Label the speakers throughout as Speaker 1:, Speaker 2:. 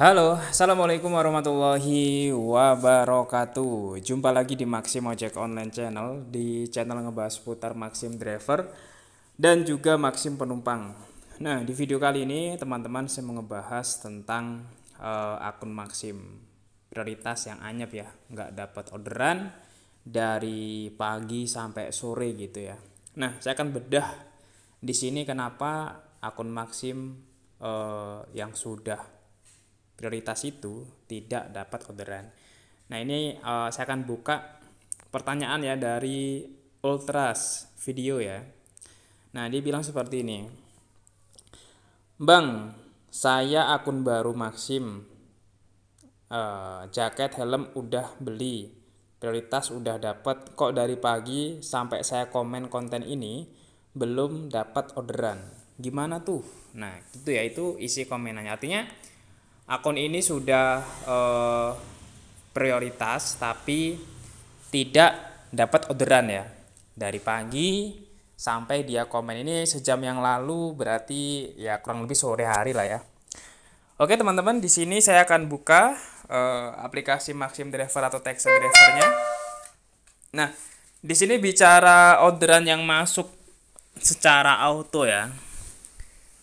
Speaker 1: Halo, Assalamualaikum warahmatullahi wabarakatuh Jumpa lagi di Maxim Ojek Online Channel Di channel ngebahas putar Maxim Driver Dan juga Maxim Penumpang Nah, di video kali ini teman-teman saya mau ngebahas tentang uh, akun Maxim Prioritas yang anyep ya Nggak dapat orderan dari pagi sampai sore gitu ya Nah, saya akan bedah di sini kenapa akun Maxim uh, yang sudah prioritas itu tidak dapat orderan. Nah ini uh, saya akan buka pertanyaan ya dari Ultras video ya. Nah dia bilang seperti ini. Bang, saya akun baru Maxim. Uh, jaket helm udah beli. Prioritas udah dapat kok dari pagi sampai saya komen konten ini belum dapat orderan. Gimana tuh? Nah, itu ya itu isi komenannya. Artinya akun ini sudah eh, prioritas tapi tidak dapat orderan ya dari pagi sampai dia komen ini sejam yang lalu berarti ya kurang lebih sore hari lah ya oke teman-teman di sini saya akan buka eh, aplikasi Maxim Driver atau Text Drivernya nah di sini bicara orderan yang masuk secara auto ya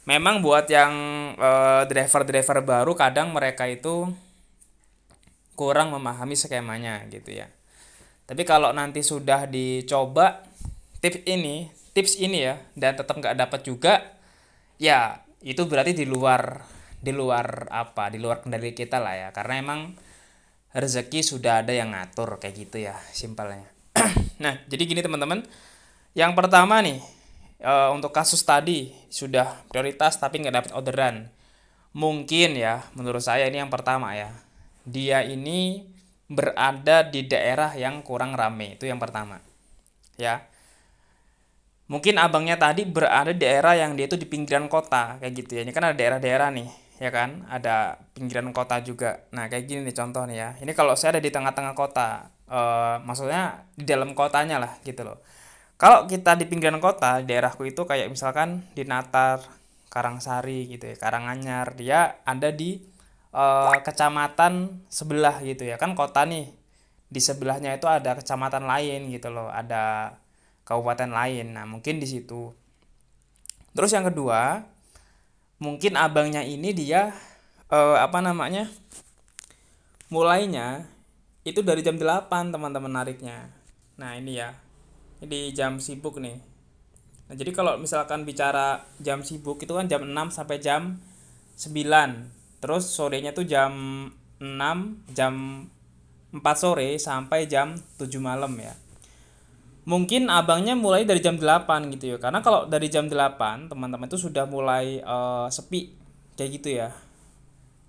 Speaker 1: memang buat yang eh, driver-driver uh, baru kadang mereka itu kurang memahami skemanya gitu ya. Tapi kalau nanti sudah dicoba tips ini, tips ini ya dan tetap nggak dapat juga, ya itu berarti di luar di luar apa di luar kendali kita lah ya karena emang rezeki sudah ada yang ngatur kayak gitu ya simpelnya nah jadi gini teman-teman yang pertama nih e, untuk kasus tadi sudah prioritas tapi nggak dapat orderan. Mungkin ya, menurut saya ini yang pertama ya. Dia ini berada di daerah yang kurang rame, itu yang pertama. Ya. Mungkin abangnya tadi berada di daerah yang dia itu di pinggiran kota kayak gitu ya. Ini kan ada daerah-daerah nih, ya kan? Ada pinggiran kota juga. Nah, kayak gini nih contohnya ya. Ini kalau saya ada di tengah-tengah kota, e, maksudnya di dalam kotanya lah gitu loh kalau kita di pinggiran kota daerahku itu kayak misalkan di Natar Karangsari gitu ya Karanganyar dia ada di e, kecamatan sebelah gitu ya kan kota nih di sebelahnya itu ada kecamatan lain gitu loh ada kabupaten lain nah mungkin di situ terus yang kedua mungkin abangnya ini dia e, apa namanya mulainya itu dari jam 8 teman-teman nariknya nah ini ya di jam sibuk nih nah jadi kalau misalkan bicara jam sibuk itu kan jam 6 sampai jam 9 terus sorenya tuh jam 6 jam 4 sore sampai jam 7 malam ya mungkin abangnya mulai dari jam 8 gitu ya karena kalau dari jam 8 teman-teman itu sudah mulai uh, sepi kayak gitu ya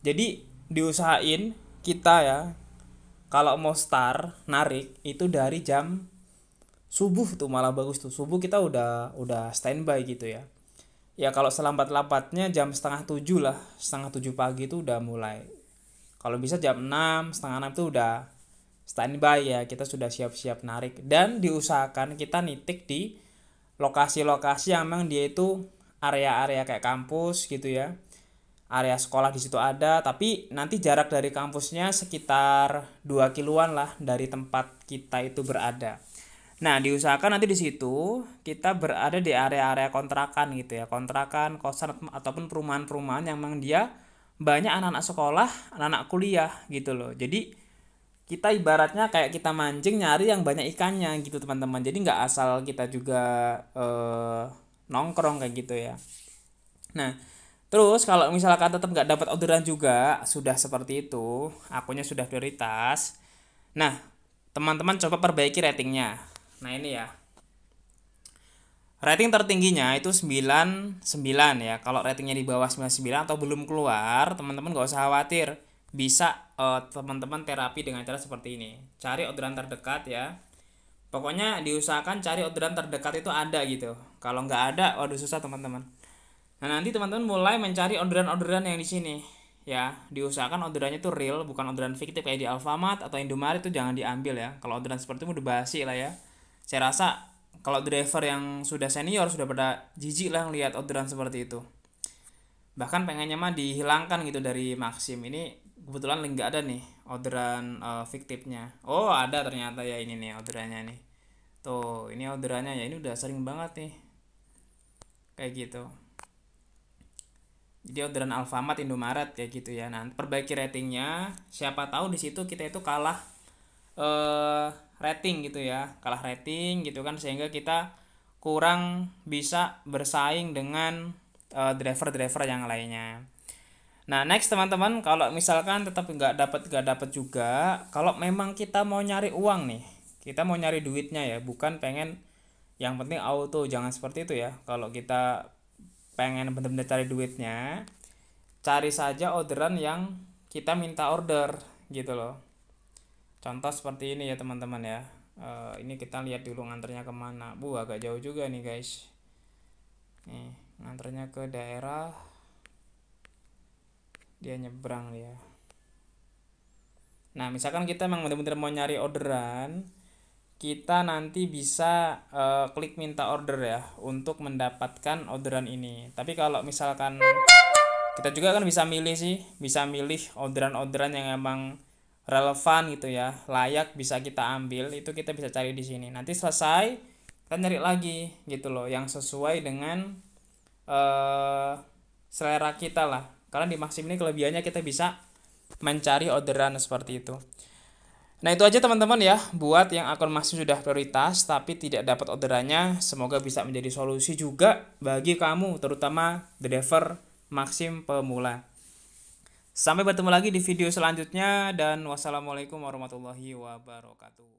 Speaker 1: jadi diusahain kita ya kalau mau start narik itu dari jam subuh tuh malah bagus tuh subuh kita udah udah standby gitu ya ya kalau selambat-lambatnya jam setengah tujuh lah setengah tujuh pagi itu udah mulai kalau bisa jam enam setengah enam itu udah standby ya kita sudah siap-siap narik dan diusahakan kita nitik di lokasi-lokasi yang memang dia itu area-area kayak kampus gitu ya area sekolah di situ ada tapi nanti jarak dari kampusnya sekitar dua kiloan lah dari tempat kita itu berada Nah, diusahakan nanti di situ kita berada di area-area kontrakan gitu ya. Kontrakan, kosan ataupun perumahan-perumahan yang memang dia banyak anak-anak sekolah, anak-anak kuliah gitu loh. Jadi kita ibaratnya kayak kita mancing nyari yang banyak ikannya gitu teman-teman. Jadi nggak asal kita juga eh, nongkrong kayak gitu ya. Nah, terus kalau misalkan tetap nggak dapat orderan juga, sudah seperti itu, akunya sudah prioritas. Nah, teman-teman coba perbaiki ratingnya Nah ini ya. Rating tertingginya itu 99 ya. Kalau ratingnya di bawah 99 atau belum keluar, teman-teman gak usah khawatir. Bisa eh, teman-teman uh, terapi dengan cara seperti ini. Cari orderan terdekat ya. Pokoknya diusahakan cari orderan terdekat itu ada gitu. Kalau nggak ada, waduh susah teman-teman. Nah nanti teman-teman mulai mencari orderan-orderan yang di sini ya diusahakan orderannya itu real bukan orderan fiktif kayak di Alfamart atau Indomaret itu jangan diambil ya kalau orderan seperti itu udah basi lah ya saya rasa kalau driver yang sudah senior sudah pada jijik lah ngelihat orderan seperti itu bahkan pengennya mah dihilangkan gitu dari maksim ini kebetulan nggak ada nih orderan uh, fiktifnya oh ada ternyata ya ini nih orderannya nih tuh ini orderannya ya ini udah sering banget nih kayak gitu jadi orderan Alfamart Indomaret kayak gitu ya nanti perbaiki ratingnya siapa tahu di situ kita itu kalah eh uh, rating gitu ya kalah rating gitu kan sehingga kita kurang bisa bersaing dengan eh, driver-driver uh, yang lainnya nah next teman-teman kalau misalkan tetap nggak dapat nggak dapat juga kalau memang kita mau nyari uang nih kita mau nyari duitnya ya bukan pengen yang penting auto jangan seperti itu ya kalau kita pengen benar-benar cari duitnya cari saja orderan yang kita minta order gitu loh contoh seperti ini ya teman-teman ya uh, ini kita lihat dulu nganternya kemana bu agak jauh juga nih guys nih nganternya ke daerah dia nyebrang ya nah misalkan kita memang benar-benar mau nyari orderan kita nanti bisa uh, klik minta order ya untuk mendapatkan orderan ini tapi kalau misalkan kita juga kan bisa milih sih bisa milih orderan-orderan yang emang relevan gitu ya layak bisa kita ambil itu kita bisa cari di sini nanti selesai kita nyari lagi gitu loh yang sesuai dengan uh, selera kita lah karena di maksim ini kelebihannya kita bisa mencari orderan seperti itu Nah itu aja teman-teman ya buat yang akun masih sudah prioritas tapi tidak dapat orderannya semoga bisa menjadi solusi juga bagi kamu terutama driver Maxim pemula. Sampai bertemu lagi di video selanjutnya dan wassalamualaikum warahmatullahi wabarakatuh.